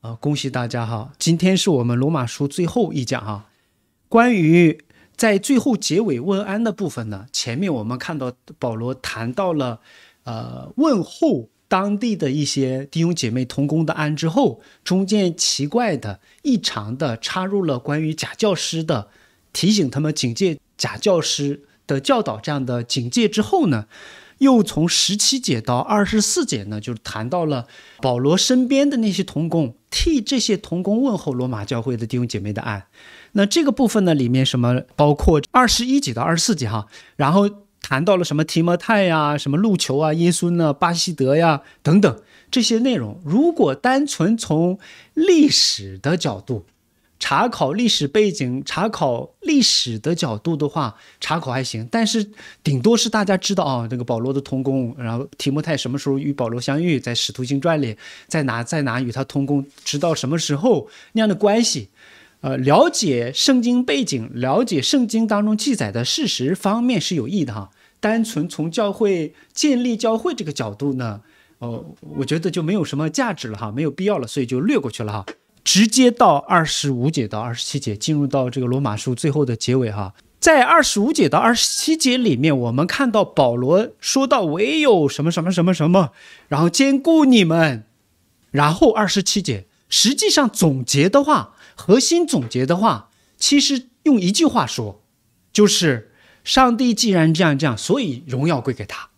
呃，恭喜大家哈！今天是我们罗马书最后一讲哈。关于在最后结尾问安的部分呢，前面我们看到保罗谈到了，呃，问候当地的一些弟兄姐妹同工的安之后，中间奇怪的、异常的插入了关于假教师的提醒，他们警戒假教师的教导这样的警戒之后呢？又从十七节到二十四节呢，就是谈到了保罗身边的那些童工，替这些童工问候罗马教会的弟兄姐妹的爱。那这个部分呢，里面什么包括二十一节到二十四节哈，然后谈到了什么提摩太呀、什么路求啊、耶稣啊、巴西德呀等等这些内容。如果单纯从历史的角度，查考历史背景，查考历史的角度的话，查考还行，但是顶多是大家知道啊，这个保罗的童工，然后提摩太什么时候与保罗相遇，在《使徒行传》里，在哪在哪与他通工，直到什么时候那样的关系，呃，了解圣经背景，了解圣经当中记载的事实方面是有益的哈。单纯从教会建立教会这个角度呢，哦，我觉得就没有什么价值了哈，没有必要了，所以就略过去了哈。直接到二十五节到二十七节，进入到这个罗马书最后的结尾哈。在二十五节到二十七节里面，我们看到保罗说到唯有什么什么什么什么，然后兼顾你们。然后二十七节，实际上总结的话，核心总结的话，其实用一句话说，就是上帝既然这样这样，所以荣耀归给他。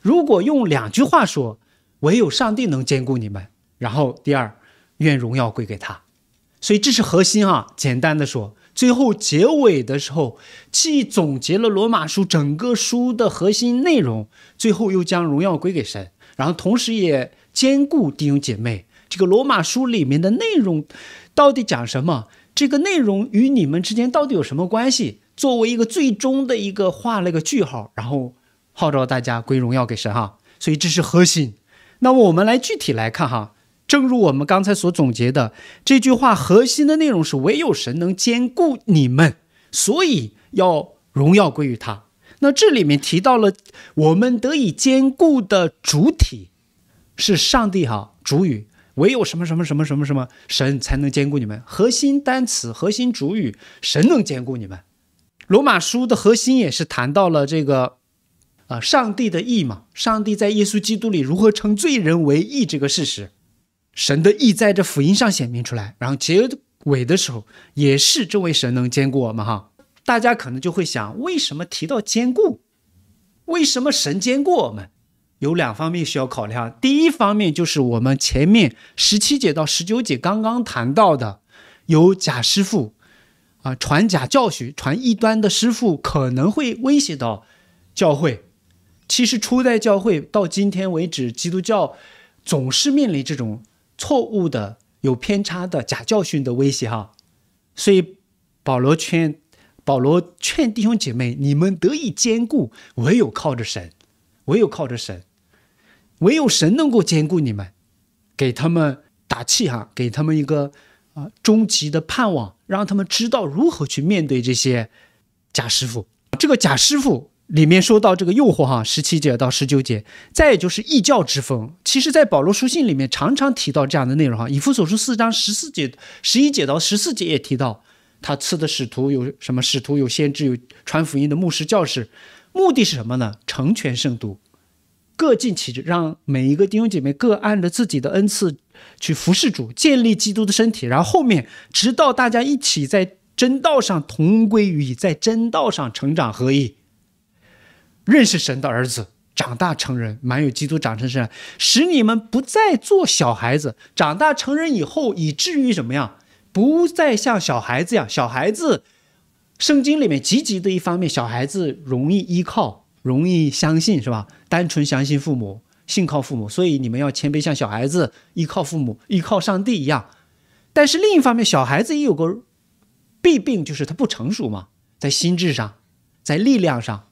如果用两句话说，唯有上帝能兼顾你们。然后第二。愿荣耀归给他，所以这是核心啊！简单的说，最后结尾的时候，既总结了罗马书整个书的核心内容，最后又将荣耀归给神，然后同时也兼顾弟兄姐妹。这个罗马书里面的内容到底讲什么？这个内容与你们之间到底有什么关系？作为一个最终的一个画了个句号，然后号召大家归荣耀给神哈！所以这是核心。那么我们来具体来看哈。正如我们刚才所总结的，这句话核心的内容是唯有神能兼顾你们，所以要荣耀归于他。那这里面提到了我们得以兼顾的主体是上帝哈，主语唯有什么什么什么什么什么神才能兼顾你们。核心单词、核心主语，神能兼顾你们。罗马书的核心也是谈到了这个，啊，上帝的义嘛，上帝在耶稣基督里如何称罪人为义这个事实。神的意在这福音上显明出来，然后结尾的时候也是这位神能兼顾我们哈。大家可能就会想，为什么提到兼顾？为什么神兼顾我们？有两方面需要考量。第一方面就是我们前面十七节到十九节刚刚谈到的，有假师傅啊，传假教训、传异端的师傅可能会威胁到教会。其实初代教会到今天为止，基督教总是面临这种。错误的、有偏差的、假教训的威胁，哈，所以保罗劝保罗劝弟兄姐妹，你们得以坚固，唯有靠着神，唯有靠着神，唯有神能够坚固你们，给他们打气，哈，给他们一个啊终极的盼望，让他们知道如何去面对这些假师傅，这个假师傅。里面说到这个诱惑哈，十七节到十九节，再就是异教之风。其实，在保罗书信里面常常提到这样的内容哈。以弗所书四章十四节、十一节到十四节也提到，他赐的使徒有什么使徒，有先知，有传福音的牧师、教师。目的是什么呢？成全圣徒，各尽其职，让每一个弟兄姐妹各按着自己的恩赐去服侍主，建立基督的身体。然后后面，直到大家一起在真道上同归于一，在真道上成长合一。认识神的儿子，长大成人，满有基督长成身，使你们不再做小孩子，长大成人以后，以至于什么样，不再像小孩子一样。小孩子，圣经里面积极的一方面，小孩子容易依靠，容易相信，是吧？单纯相信父母，信靠父母，所以你们要谦卑，像小孩子依靠父母、依靠上帝一样。但是另一方面，小孩子也有个弊病，就是他不成熟嘛，在心智上，在力量上。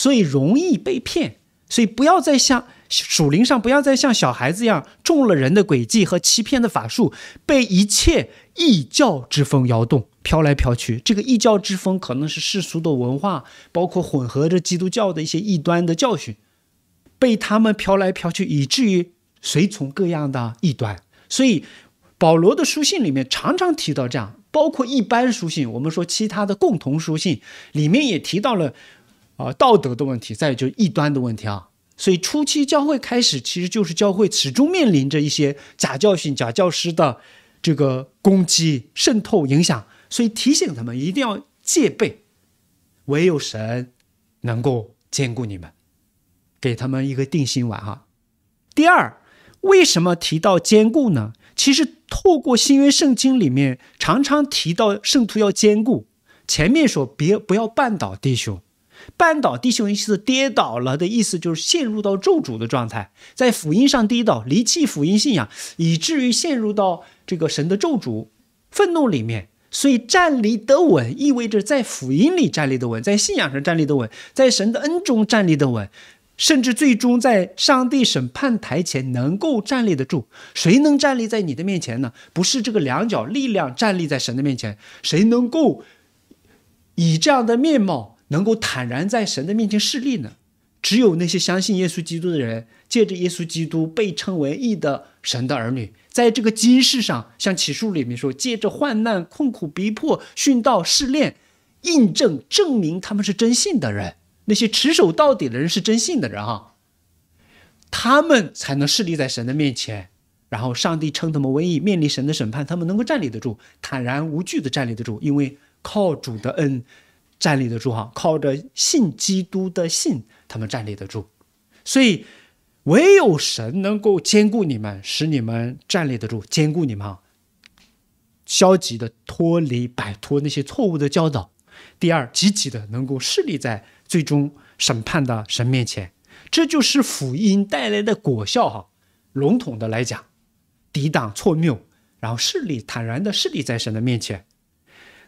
所以容易被骗，所以不要再像属灵上，不要再像小孩子一样中了人的诡计和欺骗的法术，被一切异教之风摇动，飘来飘去。这个异教之风可能是世俗的文化，包括混合着基督教的一些异端的教训，被他们飘来飘去，以至于随从各样的异端。所以保罗的书信里面常常提到这样，包括一般书信，我们说其他的共同书信里面也提到了。啊，道德的问题，再有就是异端的问题啊，所以初期教会开始，其实就是教会始终面临着一些假教训、假教师的这个攻击、渗透、影响，所以提醒他们一定要戒备，唯有神能够兼顾你们，给他们一个定心丸哈。第二，为什么提到坚固呢？其实透过新约圣经里面常常提到圣徒要坚固，前面说别不要绊倒弟兄。绊倒弟兄的意思，跌倒了的意思，就是陷入到咒诅的状态，在福音上跌倒，离弃福音信仰，以至于陷入到这个神的咒诅、愤怒里面。所以站立得稳，意味着在福音里站立得稳，在信仰上站立得稳，在神的恩中站立得稳，甚至最终在上帝审判台前能够站立得住。谁能站立在你的面前呢？不是这个两脚力量站立在神的面前，谁能够以这样的面貌？能够坦然在神的面前示例呢？只有那些相信耶稣基督的人，借着耶稣基督被称为义的神的儿女，在这个今世上，像启书里面说，借着患难、困苦、逼迫、殉道、试炼，印证证明他们是真信的人。那些持守到底的人是真信的人啊，他们才能势立在神的面前，然后上帝称他们为义，面临神的审判，他们能够站立得住，坦然无惧的站立得住，因为靠主的恩。站立得住哈，靠着信基督的信，他们站立得住。所以，唯有神能够兼顾你们，使你们站立得住，兼顾你们啊。消极的脱离、摆脱那些错误的教导；第二，积极的能够势立在最终审判的神面前，这就是福音带来的果效哈。笼统的来讲，抵挡错谬，然后势力坦然的势力在神的面前。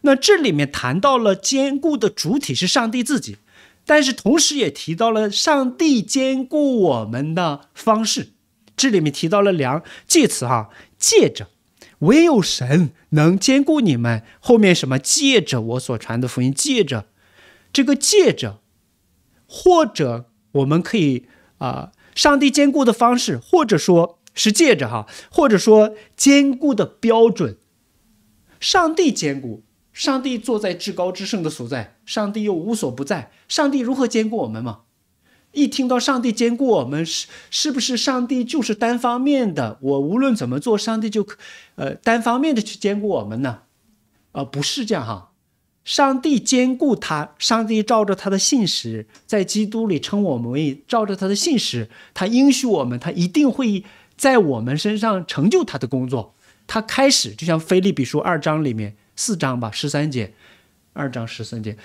那这里面谈到了坚固的主体是上帝自己，但是同时也提到了上帝坚固我们的方式。这里面提到了两介词哈，借着唯有神能兼顾你们。后面什么借着我所传的福音，借着这个借着，或者我们可以啊，上帝兼顾的方式，或者说，是借着哈，或者说兼顾的标准，上帝兼顾上帝坐在至高之圣的所在，上帝又无所不在。上帝如何兼顾我们吗？一听到上帝兼顾我们，是是不是上帝就是单方面的？我无论怎么做，上帝就，呃，单方面的去兼顾我们呢？啊，不是这样哈。上帝兼顾他，上帝照着他的信实，在基督里称我们为照着他的信实，他应许我们，他一定会在我们身上成就他的工作。他开始就像菲利比书二章里面。四章吧，十三节，二章十三节，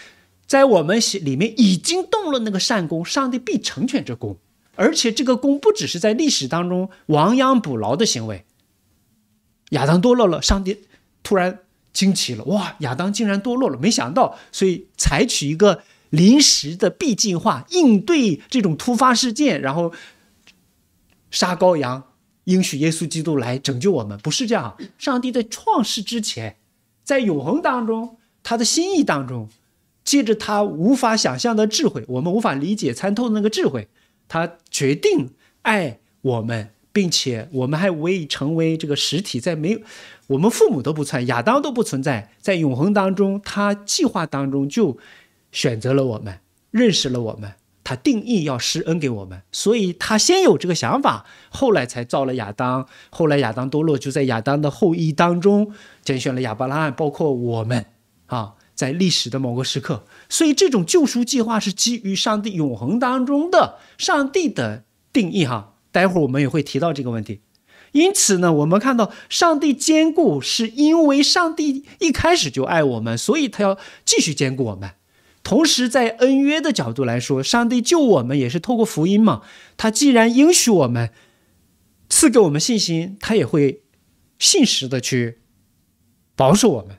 在我们写里面已经动了那个善功，上帝必成全这功，而且这个功不只是在历史当中亡羊补牢的行为。亚当堕落了，上帝突然惊奇了，哇，亚当竟然堕落了，没想到，所以采取一个临时的必进化应对这种突发事件，然后杀羔羊，应许耶稣基督来拯救我们，不是这样，上帝在创世之前。在永恒当中，他的心意当中，借着他无法想象的智慧，我们无法理解参透的那个智慧，他决定爱我们，并且我们还未成为这个实体，在没有我们父母都不存，亚当都不存在，在永恒当中，他计划当中就选择了我们，认识了我们。他定义要施恩给我们，所以他先有这个想法，后来才造了亚当，后来亚当堕落，就在亚当的后裔当中拣选了亚伯拉罕，包括我们啊，在历史的某个时刻，所以这种救赎计划是基于上帝永恒当中的上帝的定义哈。待会儿我们也会提到这个问题，因此呢，我们看到上帝坚固是因为上帝一开始就爱我们，所以他要继续坚固我们。同时，在恩约的角度来说，上帝救我们也是透过福音嘛。他既然应许我们，赐给我们信心，他也会信实的去保守我们。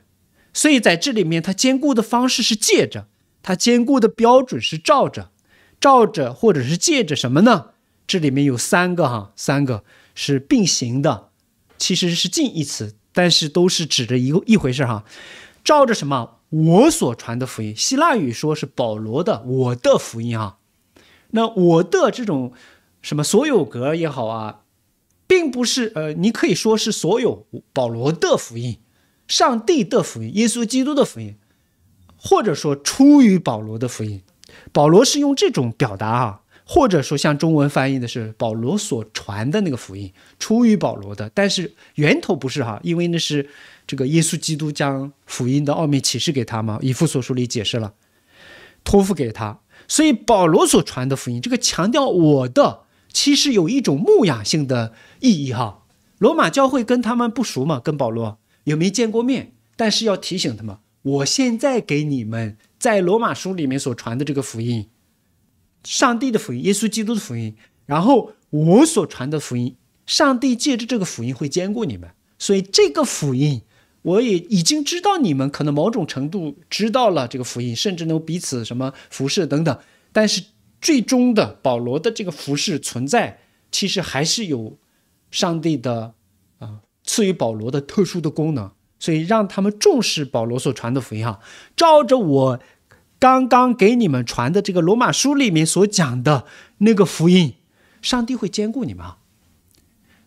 所以在这里面，他坚固的方式是借着，他坚固的标准是照着，照着或者是借着什么呢？这里面有三个哈，三个是并行的，其实是近义词，但是都是指着一个一回事哈。照着什么？我所传的福音，希腊语说是保罗的我的福音啊。那我的这种什么所有格也好啊，并不是呃，你可以说是所有保罗的福音、上帝的福音、耶稣基督的福音，或者说出于保罗的福音。保罗是用这种表达啊，或者说像中文翻译的是保罗所传的那个福音，出于保罗的，但是源头不是哈，因为那是。这个耶稣基督将福音的奥秘启示给他吗？以父所书里解释了，托付给他。所以保罗所传的福音，这个强调我的，其实有一种牧养性的意义哈。罗马教会跟他们不熟嘛，跟保罗也没见过面？但是要提醒他们，我现在给你们在罗马书里面所传的这个福音，上帝的福音，耶稣基督的福音，然后我所传的福音，上帝借着这个福音会兼顾你们。所以这个福音。我也已经知道你们可能某种程度知道了这个福音，甚至能彼此什么服侍等等。但是最终的保罗的这个服侍存在，其实还是有上帝的啊赐予保罗的特殊的功能，所以让他们重视保罗所传的福音哈。照着我刚刚给你们传的这个罗马书里面所讲的那个福音，上帝会兼顾你们啊。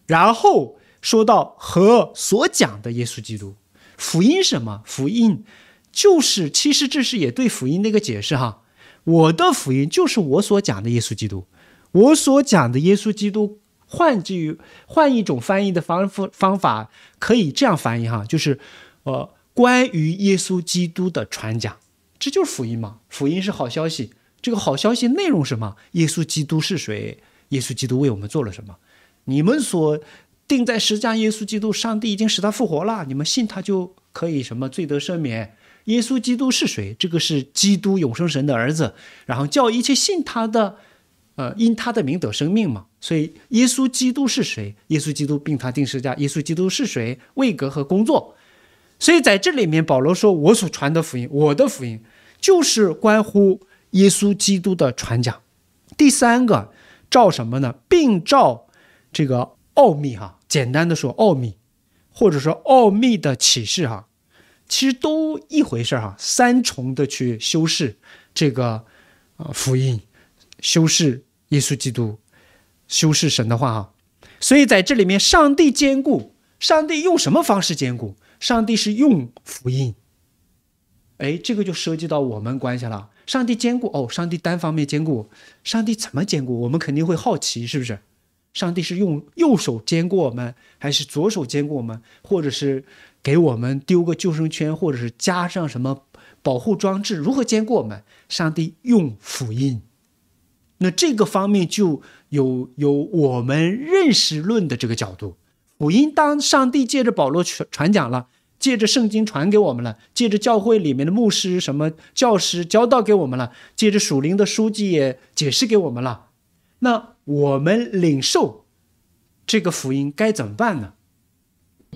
然后说到和所讲的耶稣基督。福音什么？福音就是，其实这是也对福音的一个解释哈。我的福音就是我所讲的耶稣基督，我所讲的耶稣基督，换句换一种翻译的方方方法，可以这样翻译哈，就是呃，关于耶稣基督的传讲，这就是福音嘛。福音是好消息，这个好消息内容什么？耶稣基督是谁？耶稣基督为我们做了什么？你们所。定在十字架，耶稣基督，上帝已经使他复活了。你们信他就可以什么罪得赦免？耶稣基督是谁？这个是基督永生神的儿子。然后叫一切信他的，呃，因他的名得生命嘛。所以耶稣基督是谁？耶稣基督并他定十字架。耶稣基督是谁？位格和工作。所以在这里面，保罗说：“我所传的福音，我的福音就是关乎耶稣基督的传讲。”第三个照什么呢？并照这个奥秘哈。简单的说，奥秘，或者说奥秘的启示，哈，其实都一回事儿，哈。三重的去修饰这个，啊，福音，修饰耶稣基督，修饰神的话，哈。所以在这里面，上帝兼顾，上帝用什么方式兼顾？上帝是用福音。哎，这个就涉及到我们关系了。上帝兼顾哦，上帝单方面兼顾，上帝怎么兼顾？我们肯定会好奇，是不是？上帝是用右手兼顾我们，还是左手兼顾我们，或者是给我们丢个救生圈，或者是加上什么保护装置？如何兼顾我们？上帝用福音。那这个方面就有有我们认识论的这个角度。福音，当上帝借着保罗传讲了，借着圣经传给我们了，借着教会里面的牧师、什么教师教导给我们了，借着属灵的书记也解释给我们了。那我们领受这个福音该怎么办呢？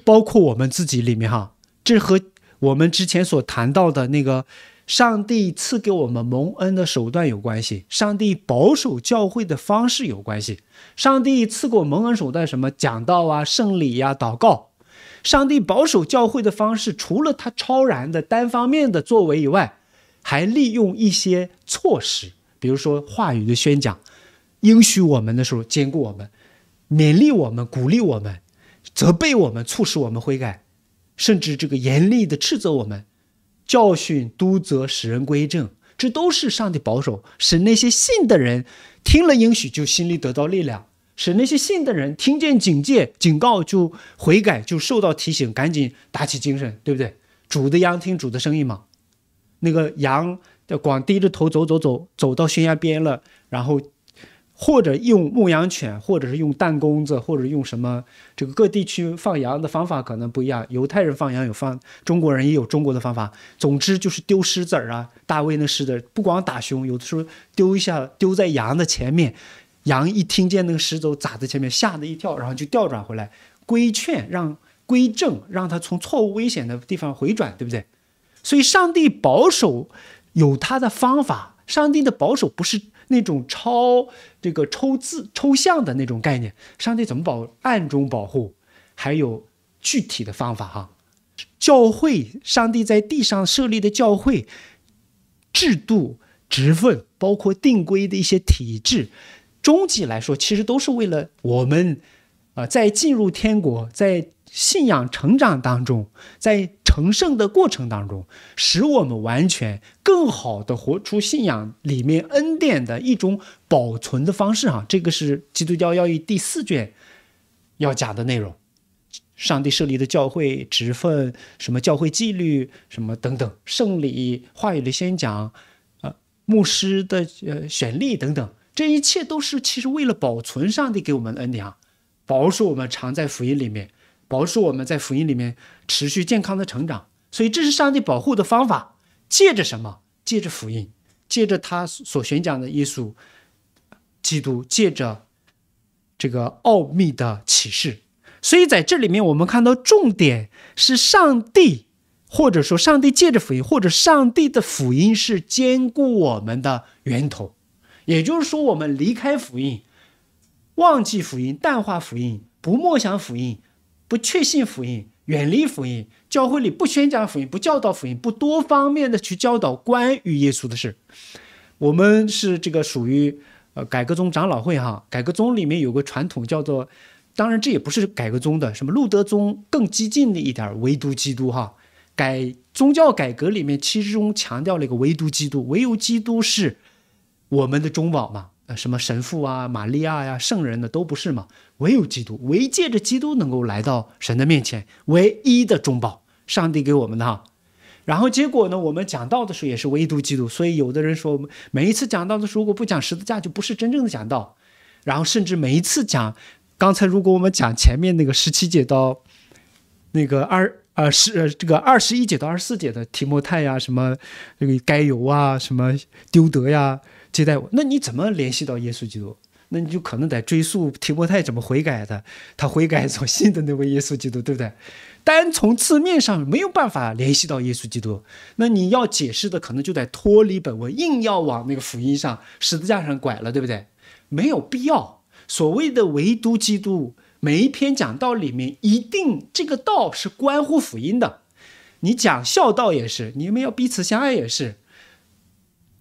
包括我们自己里面哈，这和我们之前所谈到的那个上帝赐给我们蒙恩的手段有关系，上帝保守教会的方式有关系。上帝赐给我们蒙恩手段，什么讲道啊、圣礼呀、祷告。上帝保守教会的方式，除了他超然的单方面的作为以外，还利用一些措施，比如说话语的宣讲。应许我们的时候，兼顾我们，勉励我们，鼓励我们，责备我们，促使我们悔改，甚至这个严厉的斥责我们，教训、督责，使人归正。这都是上帝保守，使那些信的人听了应许就心里得到力量，使那些信的人听见警戒、警告就悔改，就受到提醒，赶紧打起精神，对不对？主的羊听主的声音嘛。那个羊就光低着头走走走，走到悬崖边了，然后。或者用牧羊犬，或者是用弹弓子，或者用什么？这个各地区放羊的方法可能不一样。犹太人放羊有放，中国人也有中国的方法。总之就是丢石子儿啊！大卫那石子不光打熊，有的时候丢一下，丢在羊的前面，羊一听见那个石子砸在前面，吓得一跳，然后就调转回来，规劝让规正，让他从错误危险的地方回转，对不对？所以上帝保守有他的方法，上帝的保守不是。那种超这个抽字抽象的那种概念，上帝怎么保暗中保护？还有具体的方法哈，教会上帝在地上设立的教会制度、职分，包括定规的一些体制，终极来说其实都是为了我们啊，在进入天国、在信仰成长当中，在。成圣的过程当中，使我们完全更好的活出信仰里面恩典的一种保存的方式啊，这个是《基督教要义》第四卷要讲的内容。上帝设立的教会职分，什么教会纪律，什么等等，圣礼、话语的宣讲，呃，牧师的呃选立等等，这一切都是其实为了保存上帝给我们恩典，啊，保守我们常在福音里面。保持我们在福音里面持续健康的成长，所以这是上帝保护的方法。借着什么？借着福音，借着他所宣讲的耶稣基督借着这个奥秘的启示。所以在这里面，我们看到重点是上帝，或者说上帝借着福音，或者上帝的福音是坚固我们的源头。也就是说，我们离开福音，忘记福音，淡化福音，不默想福音。不确信福音，远离福音，教会里不宣讲福音，不教导福音，不多方面的去教导关于耶稣的事。我们是这个属于呃改革宗长老会哈，改革宗里面有个传统叫做，当然这也不是改革宗的，什么路德宗更激进的一点，唯独基督哈改宗教改革里面其实中强调了一个唯独基督，唯有基督是我们的中保嘛。呃，什么神父啊、玛利亚呀、圣人的都不是嘛，唯有基督，唯借着基督能够来到神的面前，唯一的中保，上帝给我们的。哈。然后结果呢，我们讲道的时候也是唯独基督。所以有的人说，我们每一次讲道的时候，如果不讲十字架，就不是真正的讲道。然后甚至每一次讲，刚才如果我们讲前面那个十七节到那个二呃十这个二十一节到二十四节的提摩太呀，什么这个该由啊，什么丢德呀。接待我，那你怎么联系到耶稣基督？那你就可能得追溯提摩太怎么悔改的，他悔改所信的那位耶稣基督，对不对？单从字面上没有办法联系到耶稣基督，那你要解释的可能就得脱离本文，硬要往那个福音上、十字架上拐了，对不对？没有必要。所谓的唯独基督，每一篇讲道里面一定这个道是关乎福音的，你讲孝道也是，你们要彼此相爱也是。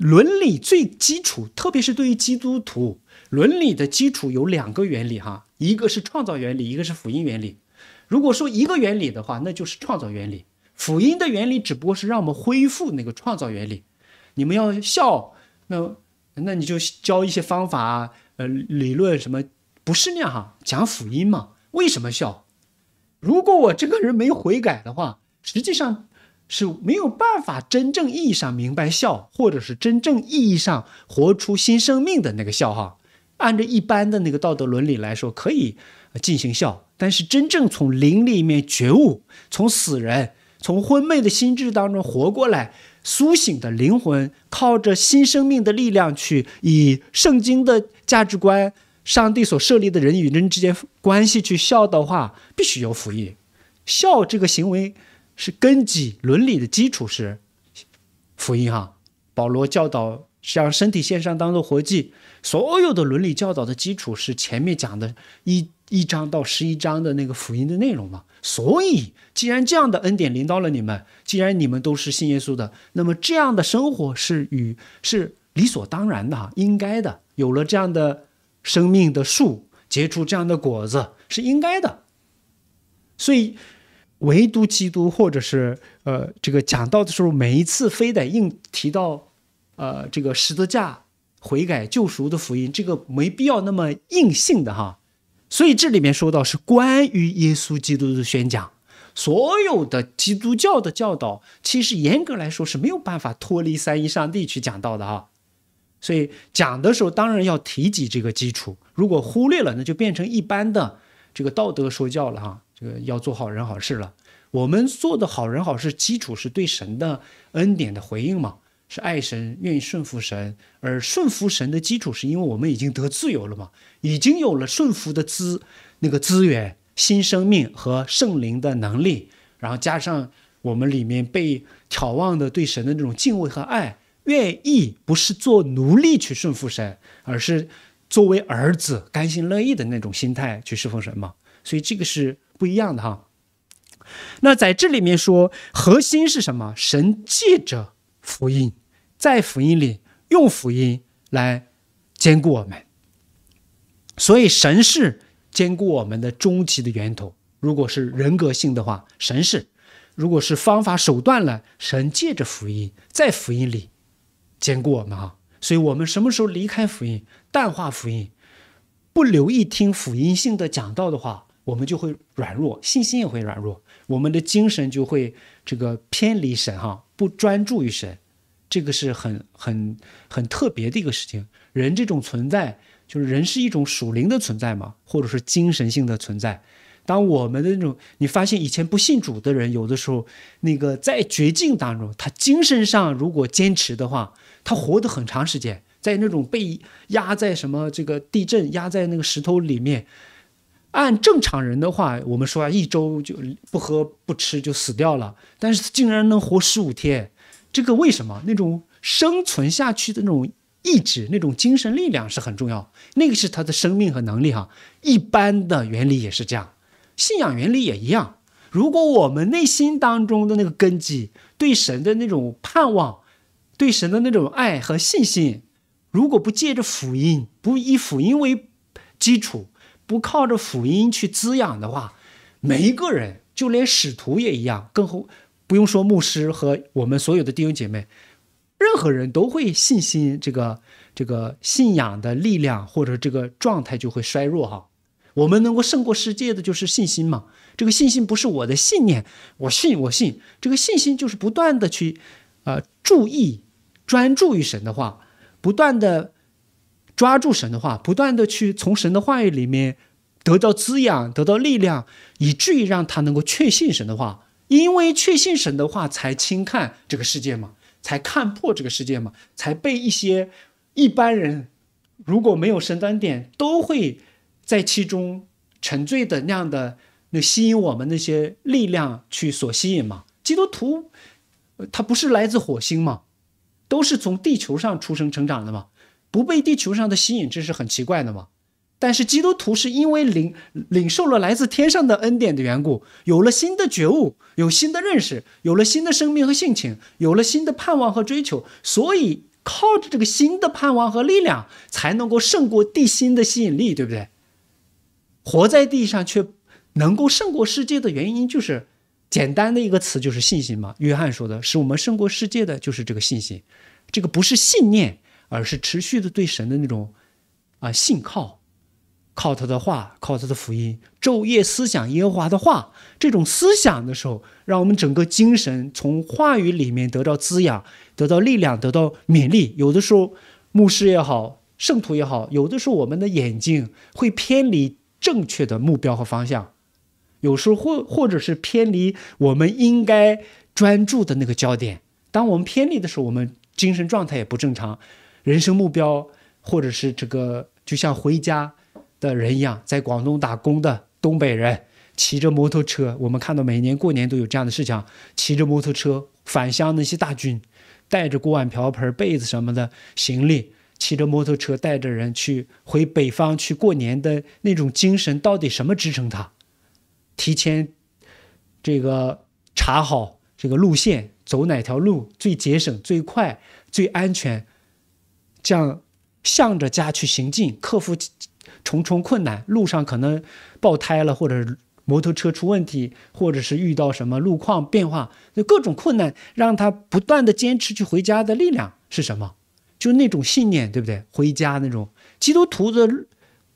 伦理最基础，特别是对于基督徒，伦理的基础有两个原理哈，一个是创造原理，一个是辅音原理。如果说一个原理的话，那就是创造原理。辅音的原理只不过是让我们恢复那个创造原理。你们要笑，那那你就教一些方法呃，理论什么不是那样哈，讲辅音嘛。为什么笑？如果我这个人没悔改的话，实际上。是没有办法真正意义上明白孝，或者是真正意义上活出新生命的那个孝哈。按照一般的那个道德伦理来说，可以进行孝，但是真正从灵里面觉悟，从死人、从昏昧的心智当中活过来、苏醒的灵魂，靠着新生命的力量去以圣经的价值观、上帝所设立的人与人之间关系去孝的话，必须有福音。孝这个行为。是根基伦理的基础是福音哈，保罗教导将身体献上当做活祭，所有的伦理教导的基础是前面讲的一一章到十一章的那个福音的内容嘛。所以，既然这样的恩典临到了你们，既然你们都是信耶稣的，那么这样的生活是与是理所当然的，哈，应该的。有了这样的生命的树，结出这样的果子是应该的，所以。唯独基督，或者是呃，这个讲道的时候，每一次非得硬提到，呃，这个十字架、悔改、救赎的福音，这个没必要那么硬性的哈。所以这里面说到是关于耶稣基督的宣讲，所有的基督教的教导，其实严格来说是没有办法脱离三一上帝去讲道的哈。所以讲的时候当然要提及这个基础，如果忽略了，那就变成一般的这个道德说教了哈。要做好人好事了。我们做的好人好事，基础是对神的恩典的回应嘛，是爱神、愿意顺服神。而顺服神的基础，是因为我们已经得自由了嘛，已经有了顺服的资那个资源、新生命和圣灵的能力。然后加上我们里面被眺望的对神的那种敬畏和爱，愿意不是做奴隶去顺服神，而是作为儿子甘心乐意的那种心态去侍奉神嘛。所以这个是。不一样的哈，那在这里面说核心是什么？神借着福音，在福音里用福音来兼顾我们。所以神是兼顾我们的终极的源头。如果是人格性的话，神是；如果是方法手段了，神借着福音在福音里兼顾我们哈。所以，我们什么时候离开福音、淡化福音、不留意听福音性的讲道的话？我们就会软弱，信心也会软弱，我们的精神就会这个偏离神哈，不专注于神，这个是很很很特别的一个事情。人这种存在，就是人是一种属灵的存在嘛，或者是精神性的存在。当我们的那种，你发现以前不信主的人，有的时候那个在绝境当中，他精神上如果坚持的话，他活得很长时间。在那种被压在什么这个地震压在那个石头里面。按正常人的话，我们说啊，一周就不喝不吃就死掉了。但是竟然能活十五天，这个为什么？那种生存下去的那种意志、那种精神力量是很重要。那个是他的生命和能力哈。一般的原理也是这样，信仰原理也一样。如果我们内心当中的那个根基，对神的那种盼望，对神的那种爱和信心，如果不借着福音，不以福音为基础。不靠着福音去滋养的话，每一个人，就连使徒也一样，更不用说牧师和我们所有的弟兄姐妹，任何人都会信心这个这个信仰的力量或者这个状态就会衰弱哈。我们能够胜过世界的就是信心嘛。这个信心不是我的信念，我信我信。这个信心就是不断的去啊注意专注于神的话，不断的。抓住神的话，不断的去从神的话语里面得到滋养、得到力量，以至于让他能够确信神的话。因为确信神的话，才轻看这个世界嘛，才看破这个世界嘛，才被一些一般人如果没有神丹恩典，都会在其中沉醉的那样的那吸引我们那些力量去所吸引嘛。基督徒，他不是来自火星嘛，都是从地球上出生成长的嘛。不被地球上的吸引，这是很奇怪的嘛？但是基督徒是因为领领受了来自天上的恩典的缘故，有了新的觉悟，有新的认识，有了新的生命和性情，有了新的盼望和追求，所以靠着这个新的盼望和力量，才能够胜过地心的吸引力，对不对？活在地上却能够胜过世界的原因，就是简单的一个词，就是信心嘛。约翰说的，使我们胜过世界的就是这个信心，这个不是信念。而是持续的对神的那种，啊，信靠，靠他的话，靠他的福音，昼夜思想耶和华的话，这种思想的时候，让我们整个精神从话语里面得到滋养，得到力量，得到勉励。有的时候，牧师也好，圣徒也好，有的时候我们的眼睛会偏离正确的目标和方向，有时候或或者是偏离我们应该专注的那个焦点。当我们偏离的时候，我们精神状态也不正常。人生目标，或者是这个，就像回家的人一样，在广东打工的东北人，骑着摩托车。我们看到每年过年都有这样的事情，骑着摩托车返乡那些大军，带着锅碗瓢盆、被子什么的行李，骑着摩托车带着人去回北方去过年的那种精神，到底什么支撑他？提前这个查好这个路线，走哪条路最节省、最快、最安全？这样向着家去行进，克服重重困难，路上可能爆胎了，或者摩托车出问题，或者是遇到什么路况变化，各种困难让他不断的坚持去回家的力量是什么？就那种信念，对不对？回家那种基督徒的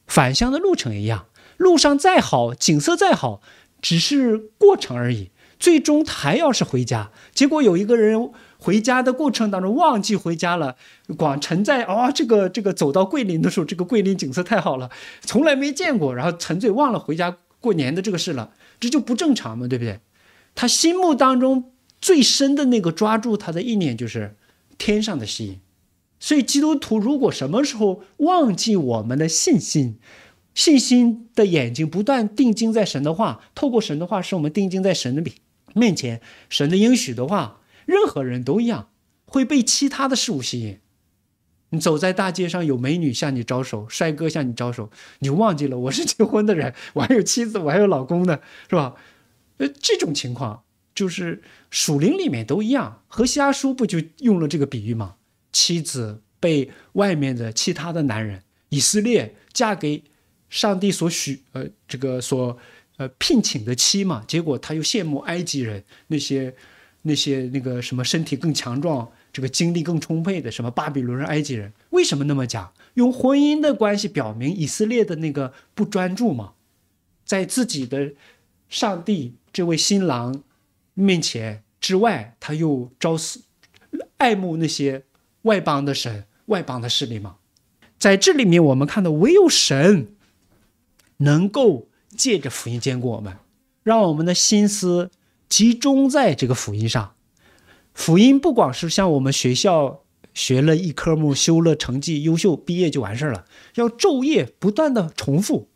返乡的路程一样，路上再好，景色再好，只是过程而已，最终还要是回家。结果有一个人。回家的过程当中忘记回家了，光沉在哦这个这个走到桂林的时候，这个桂林景色太好了，从来没见过，然后沉醉忘了回家过年的这个事了，这就不正常嘛，对不对？他心目当中最深的那个抓住他的意念就是天上的吸引，所以基督徒如果什么时候忘记我们的信心，信心的眼睛不断定睛在神的话，透过神的话，使我们定睛在神的面面前，神的应许的话。任何人都一样会被其他的事物吸引。你走在大街上，有美女向你招手，帅哥向你招手，你忘记了我是结婚的人，我还有妻子，我还有老公呢，是吧？呃，这种情况就是属灵里面都一样。何西阿叔不就用了这个比喻吗？妻子被外面的其他的男人以色列嫁给上帝所许呃这个所呃聘请的妻嘛，结果他又羡慕埃及人那些。那些那个什么身体更强壮，这个精力更充沛的什么巴比伦人、埃及人，为什么那么讲？用婚姻的关系表明以色列的那个不专注嘛，在自己的上帝这位新郎面前之外，他又招思爱慕那些外邦的神、外邦的势力吗？在这里面，我们看到唯有神能够借着福音坚固我们，让我们的心思。集中在这个辅音上，辅音不光是像我们学校学了一科目，修了成绩优秀，毕业就完事儿了，要昼夜不断的重复。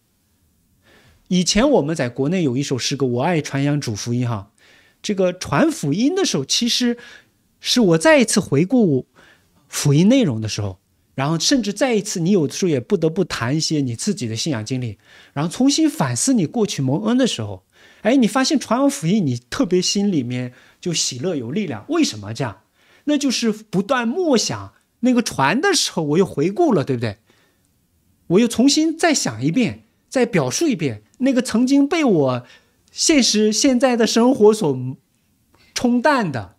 以前我们在国内有一首诗歌，我爱传扬主福音哈，这个传辅音的时候，其实是我再一次回顾辅音内容的时候，然后甚至再一次，你有的时候也不得不谈一些你自己的信仰经历，然后重新反思你过去蒙恩的时候。哎，你发现传完福音，你特别心里面就喜乐有力量，为什么这样？那就是不断默想那个传的时候，我又回顾了，对不对？我又重新再想一遍，再表述一遍那个曾经被我现实现在的生活所冲淡的、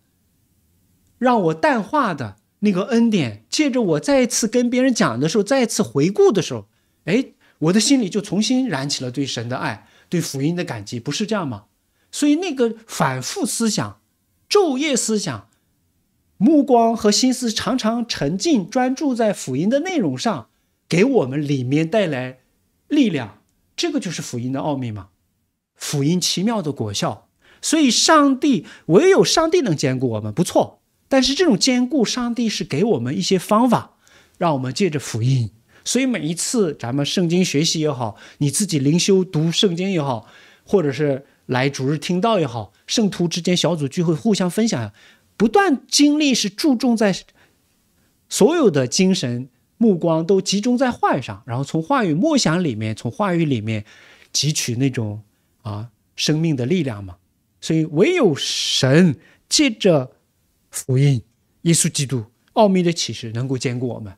让我淡化的那个恩典，借着我再一次跟别人讲的时候，再一次回顾的时候，哎，我的心里就重新燃起了对神的爱。对福音的感激不是这样吗？所以那个反复思想、昼夜思想、目光和心思常常沉浸专注在福音的内容上，给我们里面带来力量。这个就是福音的奥秘吗？福音奇妙的果效。所以上帝唯有上帝能兼顾我们，不错。但是这种兼顾，上帝是给我们一些方法，让我们借着福音。所以每一次咱们圣经学习也好，你自己灵修读圣经也好，或者是来主日听道也好，圣徒之间小组聚会互相分享，不断经历是注重在所有的精神目光都集中在话语上，然后从话语默想里面，从话语里面汲取那种啊生命的力量嘛。所以唯有神借着福音、耶稣基督奥秘的启示，能够坚固我们。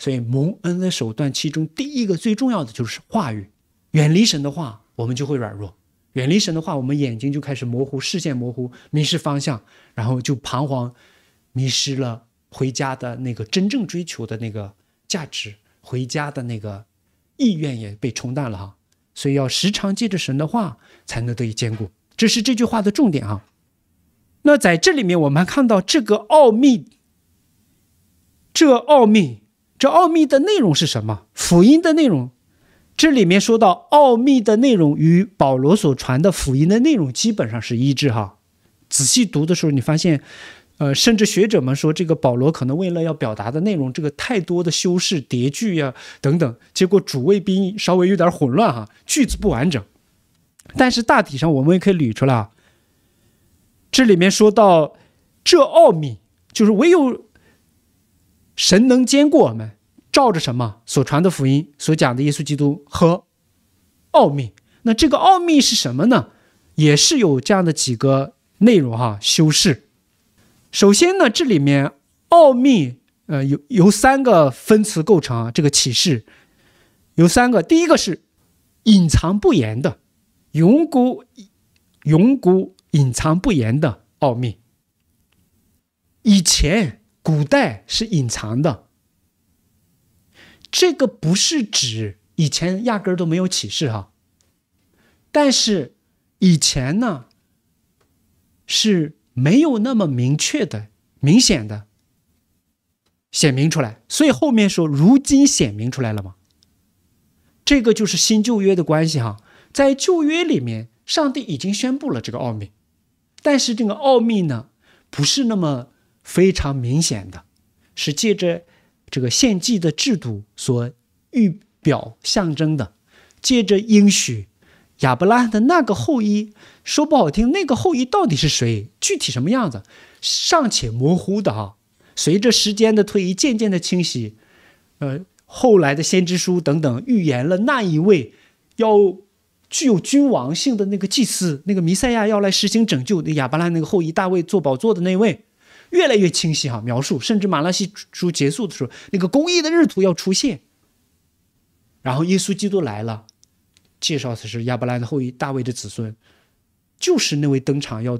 所以蒙恩的手段，其中第一个最重要的就是话语。远离神的话，我们就会软弱；远离神的话，我们眼睛就开始模糊，视线模糊，迷失方向，然后就彷徨，迷失了回家的那个真正追求的那个价值，回家的那个意愿也被冲淡了哈。所以要时常借着神的话，才能得以坚固。这是这句话的重点啊。那在这里面，我们看到这个奥秘，这奥秘。这奥秘的内容是什么？福音的内容，这里面说到奥秘的内容与保罗所传的福音的内容基本上是一致哈。仔细读的时候，你发现，呃，甚至学者们说，这个保罗可能为了要表达的内容，这个太多的修饰叠句呀等等，结果主谓宾稍微有点混乱哈，句子不完整。但是大体上我们也可以捋出来，这里面说到这奥秘，就是唯有。神能兼顾我们，照着什么所传的福音，所讲的耶稣基督和奥秘。那这个奥秘是什么呢？也是有这样的几个内容哈。修饰。首先呢，这里面奥秘，呃，有有三个分词构成啊，这个启示，有三个。第一个是隐藏不言的，永古永古隐藏不言的奥秘。以前。古代是隐藏的，这个不是指以前压根儿都没有启示哈。但是以前呢是没有那么明确的、明显的显明出来，所以后面说如今显明出来了吗？这个就是新旧约的关系哈。在旧约里面，上帝已经宣布了这个奥秘，但是这个奥秘呢不是那么。非常明显的，是借着这个献祭的制度所预表象征的，借着应许亚伯拉罕的那个后裔，说不好听，那个后裔到底是谁，具体什么样子尚且模糊的哈。随着时间的推移，渐渐的清晰，呃，后来的先知书等等预言了那一位要具有君王性的那个祭司，那个弥赛亚要来实行拯救亚伯拉那个后裔大卫做宝座的那位。越来越清晰哈，描述甚至马拉西书结束的时候，那个公义的日图要出现，然后耶稣基督来了，介绍的是亚伯兰的后裔，大卫的子孙，就是那位登场要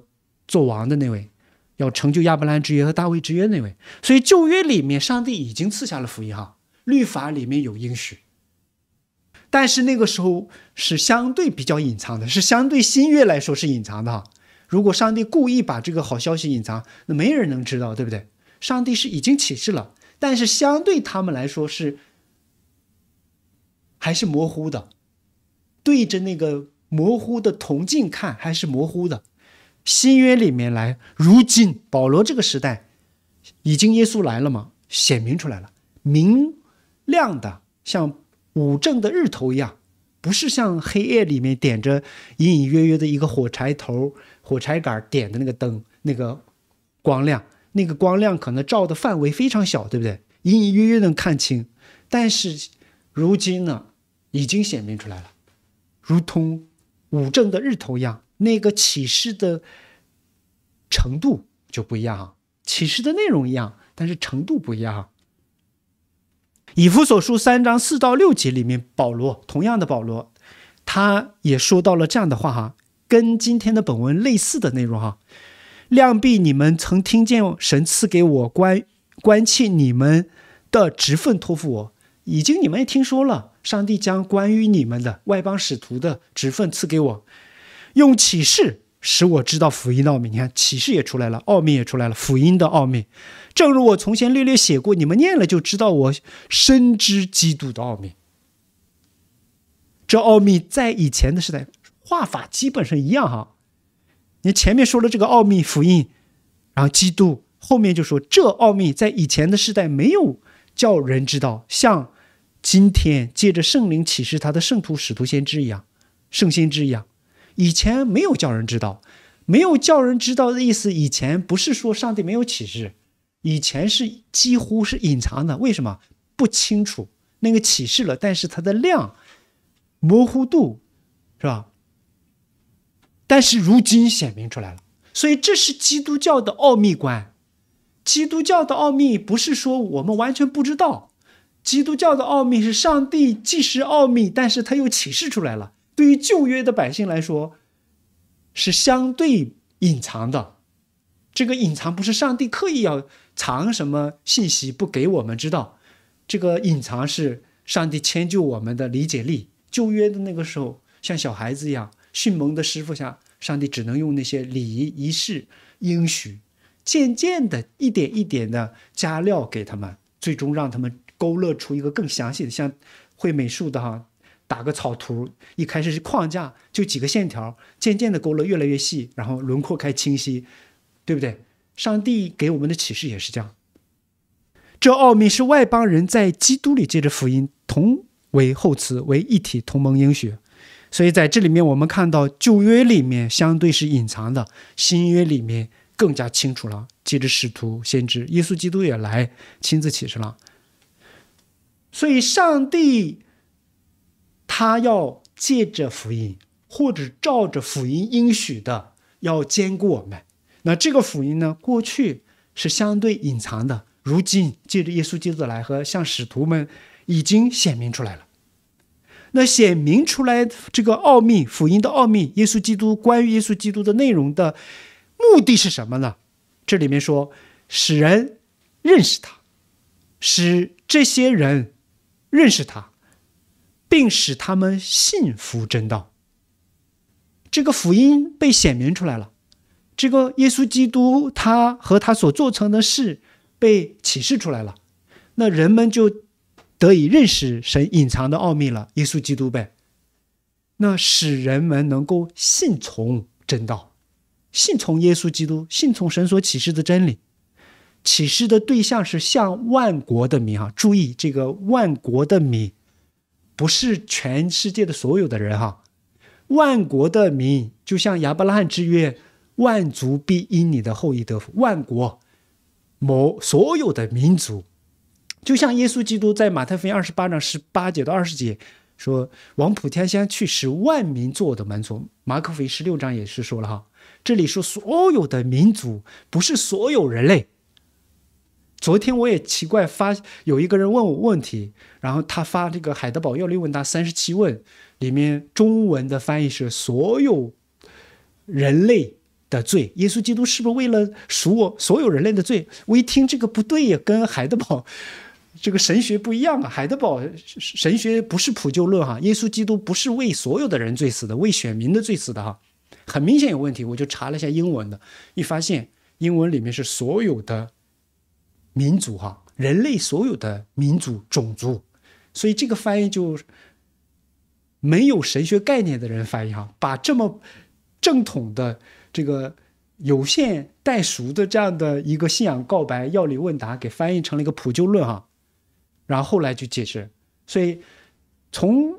做王的那位，要成就亚伯兰之约和大卫之约那位。所以旧约里面，上帝已经赐下了福音哈，律法里面有应许，但是那个时候是相对比较隐藏的，是相对新约来说是隐藏的哈。如果上帝故意把这个好消息隐藏，那没人能知道，对不对？上帝是已经启示了，但是相对他们来说是还是模糊的。对着那个模糊的铜镜看，还是模糊的。新约里面来，如今保罗这个时代已经耶稣来了嘛，显明出来了，明亮的像五正的日头一样。不是像黑夜里面点着隐隐约约的一个火柴头、火柴杆点的那个灯，那个光亮，那个光亮可能照的范围非常小，对不对？隐隐约约能看清，但是如今呢，已经显明出来了，如同五正的日头一样，那个启示的程度就不一样，启示的内容一样，但是程度不一样。以弗所书三章四到六节里面，保罗同样的保罗，他也说到了这样的话哈，跟今天的本文类似的内容哈。量毕，你们曾听见神赐给我关关切你们的职分托付我，已经你们也听说了，上帝将关于你们的外邦使徒的职分赐给我，用启示。使我知道福音的奥秘，你看启示也出来了，奥秘也出来了，福音的奥秘，正如我从前略略写过，你们念了就知道我深知基督的奥秘。这奥秘在以前的时代画法基本上一样哈。你前面说了这个奥秘福音，然后基督，后面就说这奥秘在以前的时代没有叫人知道，像今天借着圣灵启示他的圣徒使徒先知一样，圣先知一样。以前没有叫人知道，没有叫人知道的意思。以前不是说上帝没有启示，以前是几乎是隐藏的。为什么不清楚那个启示了？但是它的量、模糊度，是吧？但是如今显明出来了。所以这是基督教的奥秘观。基督教的奥秘不是说我们完全不知道，基督教的奥秘是上帝既是奥秘，但是他又启示出来了。对于旧约的百姓来说，是相对隐藏的。这个隐藏不是上帝刻意要藏什么信息不给我们知道，这个隐藏是上帝迁就我们的理解力。旧约的那个时候，像小孩子一样，迅猛的师傅下，上帝只能用那些礼仪仪式应许，渐渐的，一点一点的加料给他们，最终让他们勾勒出一个更详细的。像会美术的哈。打个草图，一开始是框架，就几个线条，渐渐的勾勒越来越细，然后轮廓开清晰，对不对？上帝给我们的启示也是这样。这奥秘是外邦人在基督里借着福音同为后词为一体，同盟，应许。所以在这里面，我们看到旧约里面相对是隐藏的，新约里面更加清楚了。借着使徒、先知，耶稣基督也来亲自启示了。所以，上帝。他要借着福音，或者照着福音应许的，要兼顾我们。那这个福音呢？过去是相对隐藏的，如今借着耶稣基督来和像使徒们，已经显明出来了。那显明出来这个奥秘，福音的奥秘，耶稣基督关于耶稣基督的内容的目的是什么呢？这里面说，使人认识他，使这些人认识他。并使他们信服真道。这个福音被显明出来了，这个耶稣基督他和他所做成的事被启示出来了，那人们就得以认识神隐藏的奥秘了。耶稣基督呗，那使人们能够信从真道，信从耶稣基督，信从神所启示的真理。启示的对象是向万国的民啊，注意这个万国的民。不是全世界的所有的人哈，万国的民，就像亚伯拉罕之约，万族必因你的后裔得福。万国某所有的民族，就像耶稣基督在马太福音二十八章十八节到二十节说，王普天先去，使万民作我的门徒。马可福音十六章也是说了哈，这里说所有的民族，不是所有人类。昨天我也奇怪，发有一个人问我问题，然后他发这个海德堡要力问答三十七问里面中文的翻译是所有人类的罪，耶稣基督是不是为了赎我所有人类的罪？我一听这个不对呀，跟海德堡这个神学不一样啊！海德堡神学不是普救论哈，耶稣基督不是为所有的人罪死的，为选民的罪死的哈，很明显有问题。我就查了一下英文的，一发现英文里面是所有的。民族哈，人类所有的民族种族，所以这个翻译就没有神学概念的人翻译哈，把这么正统的这个有限代俗的这样的一个信仰告白、要理问答给翻译成了一个普救论哈，然后来就解释，所以从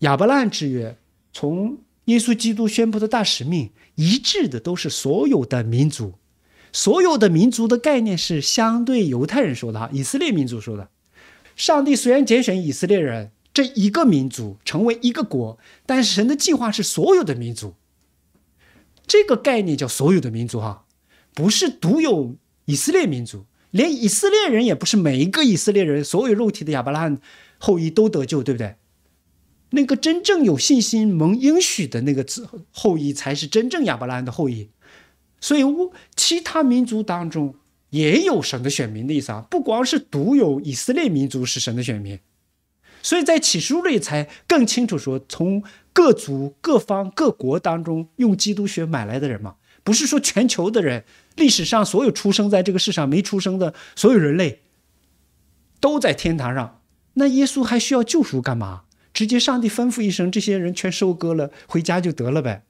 亚伯拉罕之约，从耶稣基督宣布的大使命，一致的都是所有的民族。所有的民族的概念是相对犹太人说的哈，以色列民族说的。上帝虽然拣选以色列人这一个民族成为一个国，但是神的计划是所有的民族。这个概念叫所有的民族哈，不是独有以色列民族，连以色列人也不是每一个以色列人，所有肉体的亚伯拉罕后裔都得救，对不对？那个真正有信心蒙应许的那个子后裔，才是真正亚伯拉罕的后裔。所以，我其他民族当中也有神的选民的意思啊，不光是独有以色列民族是神的选民，所以在启示里才更清楚说，从各族、各方、各国当中用基督血买来的人嘛，不是说全球的人，历史上所有出生在这个世上没出生的所有人类都在天堂上，那耶稣还需要救赎干嘛？直接上帝吩咐一声，这些人全收割了，回家就得了呗。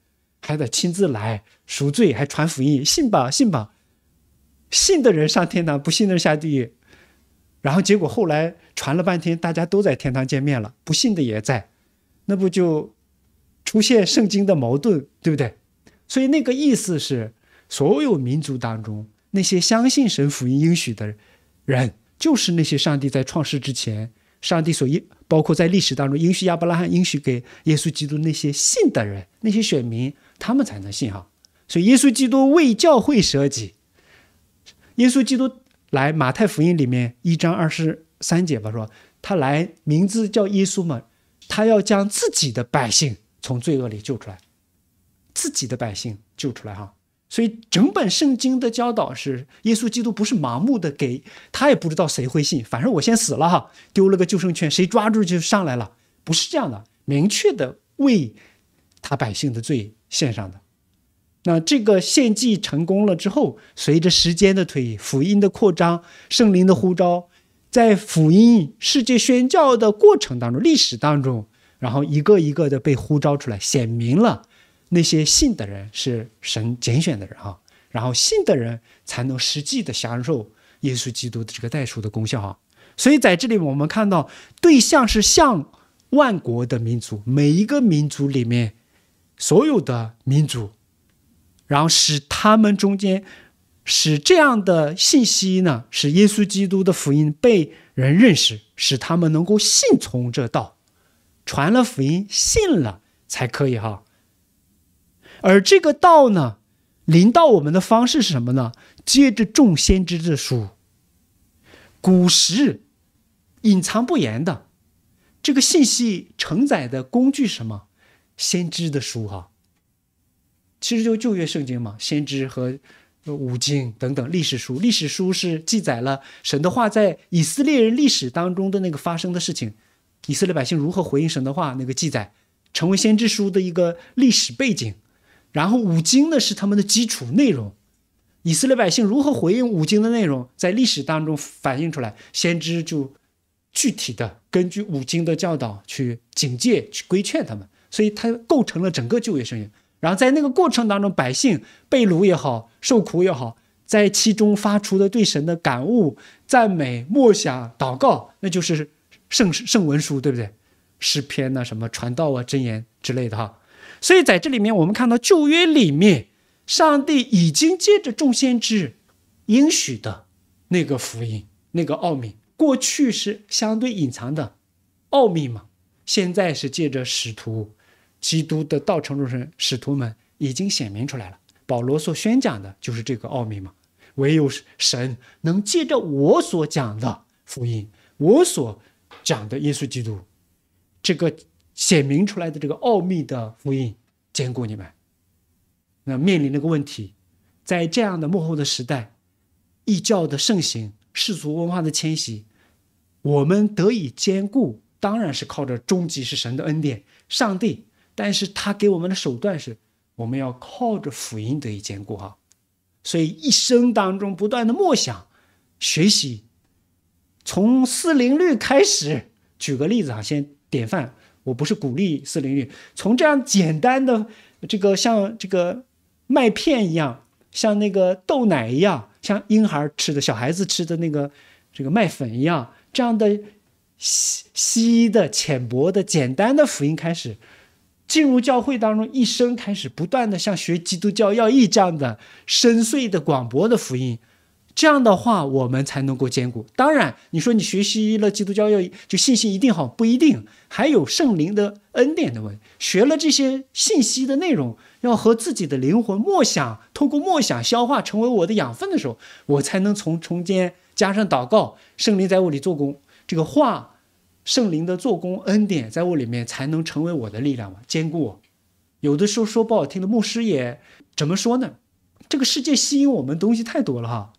还得亲自来赎罪，还传福音，信吧信吧，信的人上天堂，不信的人下地狱。然后结果后来传了半天，大家都在天堂见面了，不信的也在，那不就出现圣经的矛盾，对不对？所以那个意思是，所有民族当中那些相信神福音应许的人，就是那些上帝在创世之前，上帝所应包括在历史当中应许亚伯拉罕应许给耶稣基督那些信的人，那些选民。他们才能信哈，所以耶稣基督为教会舍己。耶稣基督来马太福音里面一章二十三节吧，说他来，名字叫耶稣嘛，他要将自己的百姓从罪恶里救出来，自己的百姓救出来哈。所以整本圣经的教导是，耶稣基督不是盲目的给，他也不知道谁会信，反正我先死了哈，丢了个救生圈，谁抓住就上来了，不是这样的，明确的为他百姓的罪。献上的，那这个献祭成功了之后，随着时间的推移，福音的扩张，圣灵的呼召，在福音世界宣教的过程当中，历史当中，然后一个一个的被呼召出来，显明了那些信的人是神拣选的人啊，然后信的人才能实际的享受耶稣基督的这个代赎的功效啊。所以在这里我们看到对象是向万国的民族，每一个民族里面。所有的民族，然后使他们中间，使这样的信息呢，使耶稣基督的福音被人认识，使他们能够信从这道，传了福音，信了才可以哈。而这个道呢，临到我们的方式是什么呢？借着众先知的书，古时隐藏不言的这个信息承载的工具什么？先知的书哈，其实就旧约圣经嘛。先知和五经等等历史书，历史书是记载了神的话在以色列人历史当中的那个发生的事情，以色列百姓如何回应神的话，那个记载成为先知书的一个历史背景。然后五经呢是他们的基础内容，以色列百姓如何回应五经的内容，在历史当中反映出来，先知就具体的根据五经的教导去警戒、去规劝他们。所以它构成了整个旧约圣经，然后在那个过程当中，百姓被掳也好，受苦也好，在其中发出的对神的感悟、赞美、默想、祷告，那就是圣圣文书，对不对？诗篇呐，什么传道啊、箴言之类的哈。所以在这里面，我们看到旧约里面，上帝已经借着众先知应许的那个福音、那个奥秘，过去是相对隐藏的奥秘嘛，现在是借着使徒。基督的道成肉身，使徒们已经显明出来了。保罗所宣讲的就是这个奥秘嘛。唯有神能借着我所讲的福音，我所讲的耶稣基督，这个显明出来的这个奥秘的福音，坚固你们。那面临那个问题，在这样的幕后的时代，异教的盛行，世俗文化的迁徙，我们得以坚固，当然是靠着终极是神的恩典，上帝。但是他给我们的手段是，我们要靠着辅音得以坚固哈，所以一生当中不断的默想、学习，从四零律开始。举个例子哈，先典范，我不是鼓励四零律，从这样简单的这个像这个麦片一样，像那个豆奶一样，像婴孩吃的小孩子吃的那个这个麦粉一样，这样的稀稀的浅薄的简单的辅音开始。进入教会当中，一生开始不断的像学基督教要义这样的深邃的、广博的福音，这样的话我们才能够坚固。当然，你说你学习了基督教要义，就信心一定好？不一定，还有圣灵的恩典的问题。学了这些信息的内容，要和自己的灵魂默想，通过默想消化成为我的养分的时候，我才能从中间加上祷告，圣灵在屋里做工。这个话。圣灵的做工恩典在我里面才能成为我的力量嘛，坚固我。有的时候说不好听的，牧师也怎么说呢？这个世界吸引我们东西太多了哈。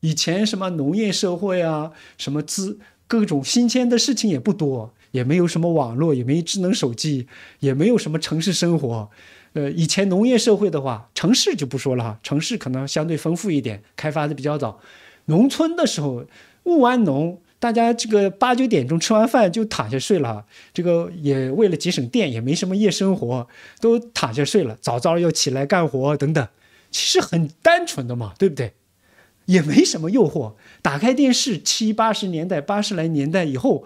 以前什么农业社会啊，什么资各种新鲜的事情也不多，也没有什么网络，也没智能手机，也没有什么城市生活。呃，以前农业社会的话，城市就不说了哈，城市可能相对丰富一点，开发的比较早。农村的时候，务安农。大家这个八九点钟吃完饭就躺下睡了，这个也为了节省电，也没什么夜生活，都躺下睡了，早早要起来干活等等，其实很单纯的嘛，对不对？也没什么诱惑。打开电视，七八十年代、八十来年代以后，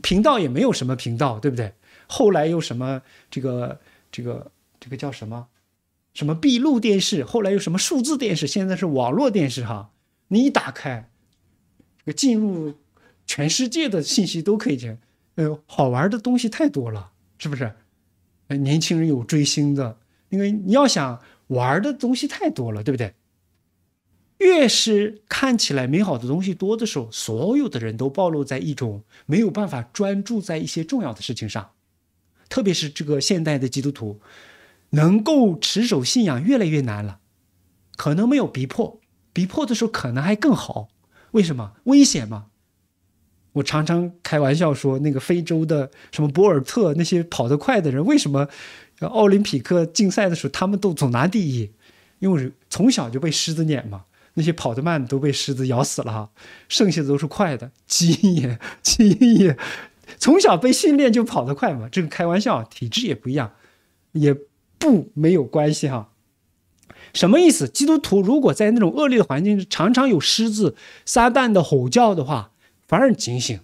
频道也没有什么频道，对不对？后来有什么这个这个这个叫什么？什么闭路电视？后来有什么数字电视？现在是网络电视哈。你一打开，这个进入。全世界的信息都可以见，呃，好玩的东西太多了，是不是？年轻人有追星的，因为你要想玩的东西太多了，对不对？越是看起来美好的东西多的时候，所有的人都暴露在一种没有办法专注在一些重要的事情上，特别是这个现代的基督徒能够持守信仰越来越难了，可能没有逼迫，逼迫的时候可能还更好，为什么？危险嘛。我常常开玩笑说，那个非洲的什么博尔特那些跑得快的人，为什么奥林匹克竞赛的时候他们都总拿第一？因为从小就被狮子撵嘛，那些跑得慢都被狮子咬死了哈，剩下的都是快的基因也基因也从小被训练就跑得快嘛。这个开玩笑，体质也不一样，也不没有关系哈。什么意思？基督徒如果在那种恶劣的环境，常常有狮子撒旦的吼叫的话。反而警醒，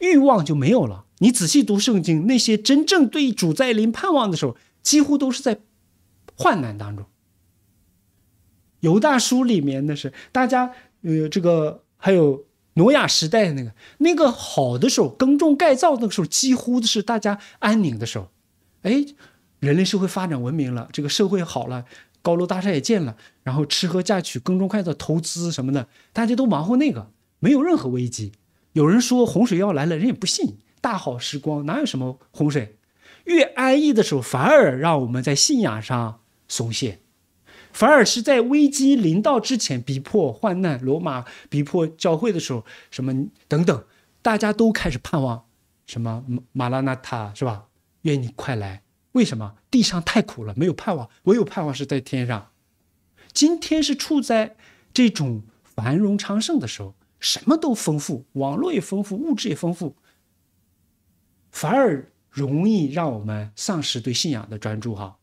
欲望就没有了。你仔细读圣经，那些真正对主在临盼望的时候，几乎都是在患难当中。犹大书里面的是大家，呃，这个还有挪亚时代的那个那个好的时候，耕种盖造那个时候，几乎是大家安宁的时候。哎，人类社会发展文明了，这个社会好了，高楼大厦也建了，然后吃喝嫁娶、耕种盖造、投资什么的，大家都忙活那个。没有任何危机。有人说洪水要来了，人也不信。大好时光哪有什么洪水？越安逸的时候，反而让我们在信仰上松懈，反而是在危机临到之前逼迫患难。罗马逼迫教会的时候，什么等等，大家都开始盼望什么马拉纳塔是吧？愿你快来。为什么地上太苦了，没有盼望，唯有盼望是在天上。今天是处在这种繁荣昌盛的时候。什么都丰富，网络也丰富，物质也丰富，反而容易让我们丧失对信仰的专注哈。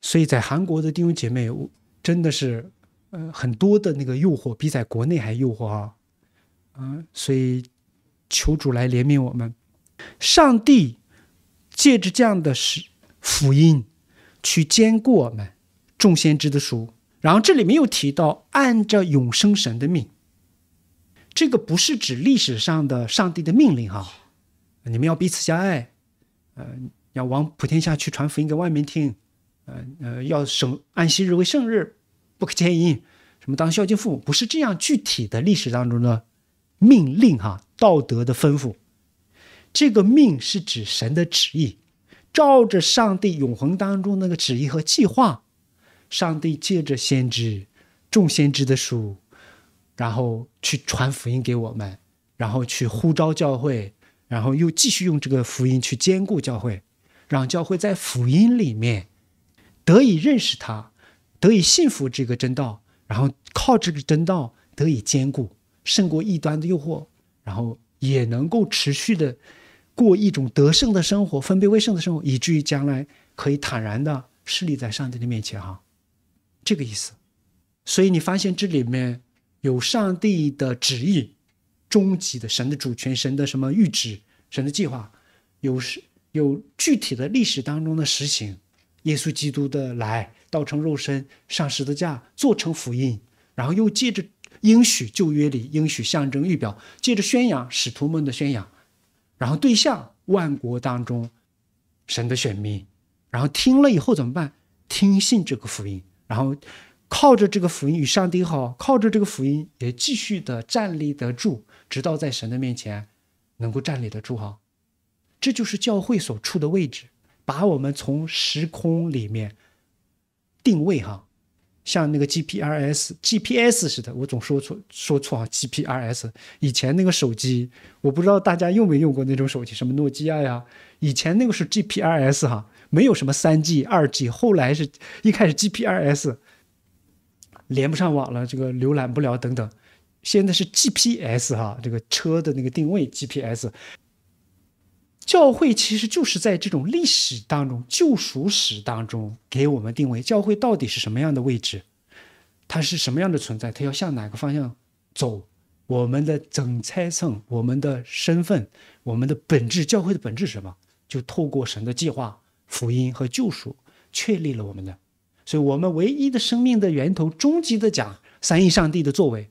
所以在韩国的弟兄姐妹，真的是，呃，很多的那个诱惑比在国内还诱惑哈。嗯，所以求主来怜悯我们，上帝借着这样的使福音去坚固我们，众先知的书。然后这里面又提到，按照永生神的命，这个不是指历史上的上帝的命令哈，你们要彼此相爱，呃，要往普天下去传福音给外面听，呃呃，要守安息日为圣日，不可奸淫，什么当孝敬父母，不是这样具体的历史当中的命令哈，道德的吩咐。这个命是指神的旨意，照着上帝永恒当中那个旨意和计划。上帝借着先知，众先知的书，然后去传福音给我们，然后去呼召教会，然后又继续用这个福音去兼顾教会，让教会在福音里面得以认识他，得以信服这个真道，然后靠这个真道得以兼顾，胜过异端的诱惑，然后也能够持续的过一种得胜的生活，分别为胜的生活，以至于将来可以坦然的侍立在上帝的面前，哈。这个意思，所以你发现这里面有上帝的旨意，终极的神的主权，神的什么谕旨，神的计划，有实有具体的历史当中的实行，耶稣基督的来到成肉身，上十字架，做成福音，然后又借着应许旧约里应许象征预表，借着宣扬使徒们的宣扬，然后对象万国当中神的选民，然后听了以后怎么办？听信这个福音。然后靠着这个福音与上帝哈，靠着这个福音也继续的站立得住，直到在神的面前能够站立得住哈。这就是教会所处的位置，把我们从时空里面定位哈，像那个 GPRS、GPS 似的，我总说错说错啊，GPRS 以前那个手机，我不知道大家用没用过那种手机，什么诺基亚呀，以前那个是 GPRS 哈。没有什么三 G、二 G，后来是一开始 GPRS 连不上网了，这个浏览不了等等。现在是 GPS 哈，这个车的那个定位 GPS。教会其实就是在这种历史当中、救赎史当中给我们定位，教会到底是什么样的位置？它是什么样的存在？它要向哪个方向走？我们的整猜测，我们的身份，我们的本质，教会的本质是什么？就透过神的计划。福音和救赎确立了我们的，所以，我们唯一的生命的源头。终极的讲，三一上帝的作为；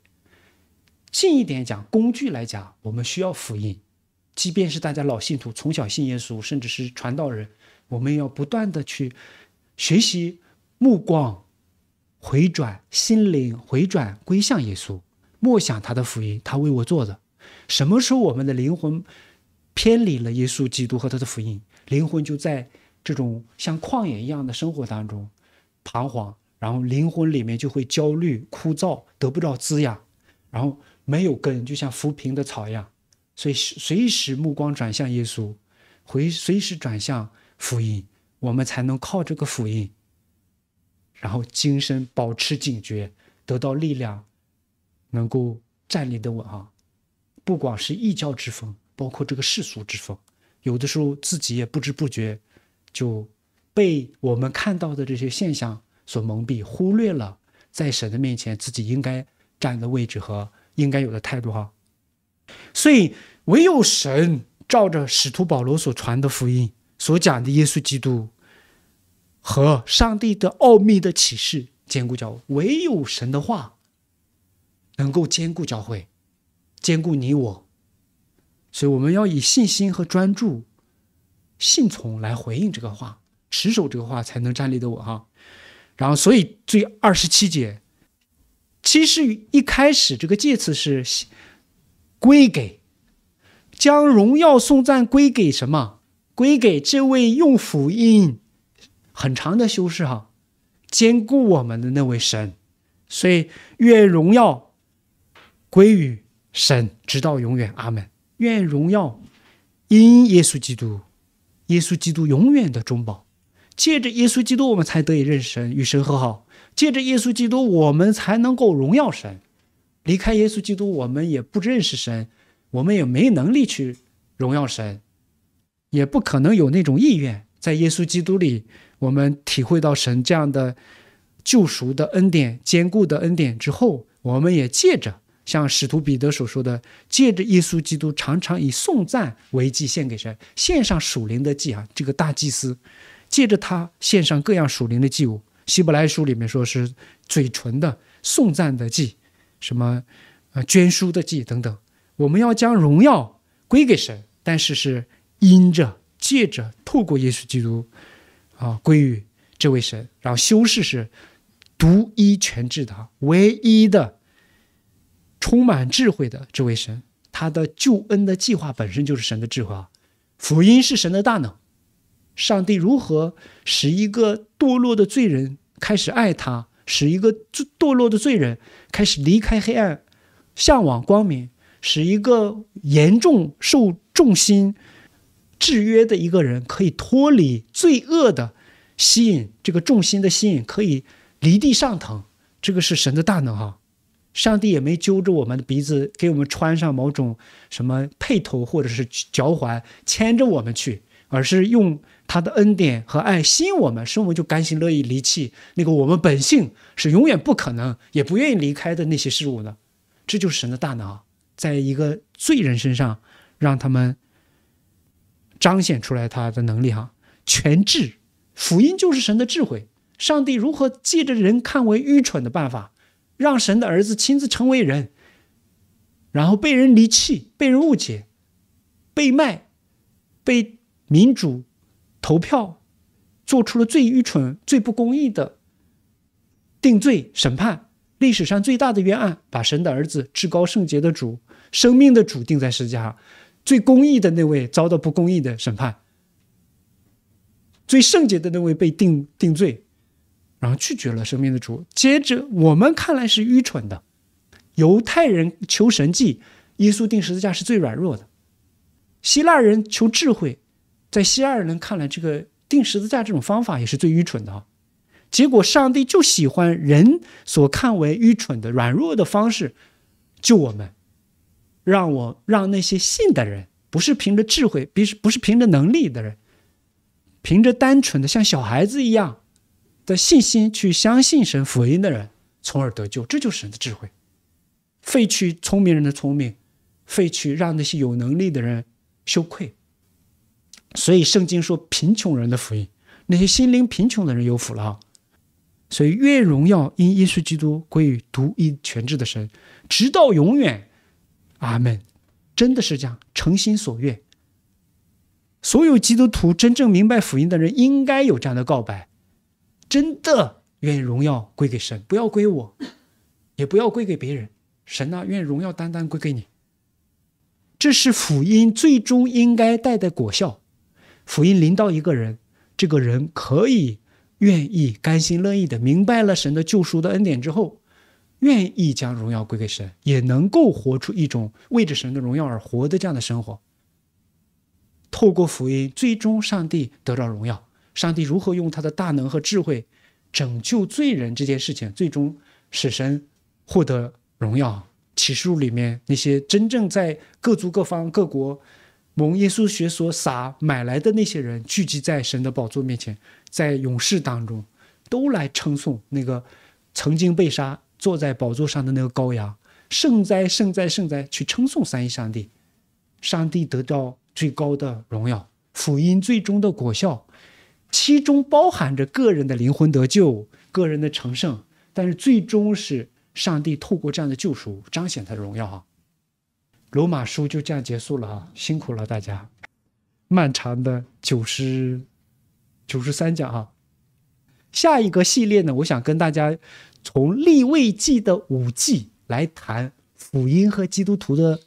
近一点讲，工具来讲，我们需要福音。即便是大家老信徒，从小信耶稣，甚至是传道人，我们要不断的去学习，目光回转，心灵回转，归向耶稣，默想他的福音，他为我做的。什么时候我们的灵魂偏离了耶稣基督和他的福音，灵魂就在。这种像旷野一样的生活当中，彷徨，然后灵魂里面就会焦虑、枯燥，得不到滋养，然后没有根，就像浮萍的草一样。所以，随时目光转向耶稣，回随时转向福音，我们才能靠这个福音，然后精神保持警觉，得到力量，能够站立得稳啊！不光是异教之风，包括这个世俗之风，有的时候自己也不知不觉。就被我们看到的这些现象所蒙蔽，忽略了在神的面前自己应该站的位置和应该有的态度哈。所以，唯有神照着使徒保罗所传的福音所讲的耶稣基督和上帝的奥秘的启示坚固教唯有神的话能够坚固教会，坚固你我。所以，我们要以信心和专注。信从来回应这个话，持守这个话才能站立的我哈。然后，所以最二十七节，其实一开始这个介词是归给，将荣耀颂赞归给什么？归给这位用辅音很长的修饰哈，兼顾我们的那位神。所以，愿荣耀归于神，直到永远。阿门。愿荣耀因耶稣基督。耶稣基督永远的中保，借着耶稣基督，我们才得以认识神，与神和好；借着耶稣基督，我们才能够荣耀神。离开耶稣基督，我们也不认识神，我们也没能力去荣耀神，也不可能有那种意愿。在耶稣基督里，我们体会到神这样的救赎的恩典、坚固的恩典之后，我们也借着。像使徒彼得所说的，借着耶稣基督，常常以颂赞为祭献给神，献上属灵的祭啊。这个大祭司借着他献上各样属灵的祭物。希伯来书里面说是嘴唇的颂赞的祭，什么呃捐书的祭等等。我们要将荣耀归给神，但是是因着借着透过耶稣基督啊归于这位神。然后修饰是独一全智的唯一的。充满智慧的这位神，他的救恩的计划本身就是神的智慧啊！福音是神的大能。上帝如何使一个堕落的罪人开始爱他，使一个堕落的罪人开始离开黑暗，向往光明，使一个严重受重心制约的一个人可以脱离罪恶的吸引，这个重心的吸引可以离地上腾，这个是神的大能哈！上帝也没揪着我们的鼻子，给我们穿上某种什么配头或者是脚环，牵着我们去，而是用他的恩典和爱吸引我们，使我们就甘心乐意离弃那个我们本性是永远不可能也不愿意离开的那些事物的。这就是神的大脑，在一个罪人身上让他们彰显出来他的能力哈。全智，福音就是神的智慧。上帝如何借着人看为愚蠢的办法？让神的儿子亲自成为人，然后被人离弃，被人误解，被卖，被民主投票，做出了最愚蠢、最不公义的定罪审判。历史上最大的冤案，把神的儿子、至高圣洁的主、生命的主定在世界上。最公义的那位遭到不公义的审判，最圣洁的那位被定定罪。然后拒绝了生命的主，接着我们看来是愚蠢的犹太人求神迹，耶稣定十字架是最软弱的；希腊人求智慧，在希腊人看来，这个定十字架这种方法也是最愚蠢的结果上帝就喜欢人所看为愚蠢的、软弱的方式救我们，让我让那些信的人不是凭着智慧，不是不是凭着能力的人，凭着单纯的像小孩子一样。的信心去相信神福音的人，从而得救，这就是神的智慧。废去聪明人的聪明，废去让那些有能力的人羞愧。所以圣经说：“贫穷人的福音，那些心灵贫穷的人有福了。”所以愿荣耀因耶稣基督归于独一全智的神，直到永远。阿门。真的是这样，诚心所愿。所有基督徒真正明白福音的人，应该有这样的告白。真的，愿荣耀归给神，不要归我，也不要归给别人。神啊，愿荣耀单单归给你。这是福音最终应该带的果效。福音临到一个人，这个人可以愿意甘心乐意的明白了神的救赎的恩典之后，愿意将荣耀归给神，也能够活出一种为着神的荣耀而活的这样的生活。透过福音，最终上帝得到荣耀。上帝如何用他的大能和智慧拯救罪人这件事情，最终使神获得荣耀。启示录里面那些真正在各族、各方、各国，蒙耶稣学所撒买来的那些人，聚集在神的宝座面前，在勇士当中都来称颂那个曾经被杀、坐在宝座上的那个羔羊。圣哉，圣哉，圣哉！去称颂三一上帝，上帝得到最高的荣耀。福音最终的果效。其中包含着个人的灵魂得救、个人的成圣，但是最终是上帝透过这样的救赎彰显他的荣耀啊。罗马书就这样结束了啊，辛苦了大家，漫长的九十九十三讲哈。下一个系列呢，我想跟大家从立位记的五记来谈福音和基督徒的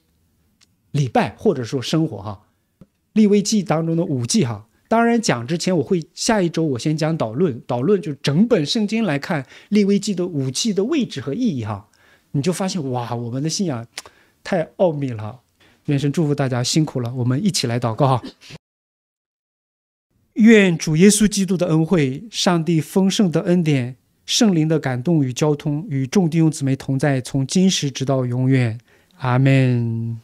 礼拜或者说生活哈。立位记当中的五记哈。当然，讲之前我会下一周我先讲导论。导论就整本圣经来看利威记的武器的位置和意义。哈，你就发现哇，我们的信仰太奥秘了。愿神祝福大家辛苦了，我们一起来祷告。愿主耶稣基督的恩惠、上帝丰盛的恩典、圣灵的感动与交通，与众弟兄姊妹同在，从今时直到永远。阿门。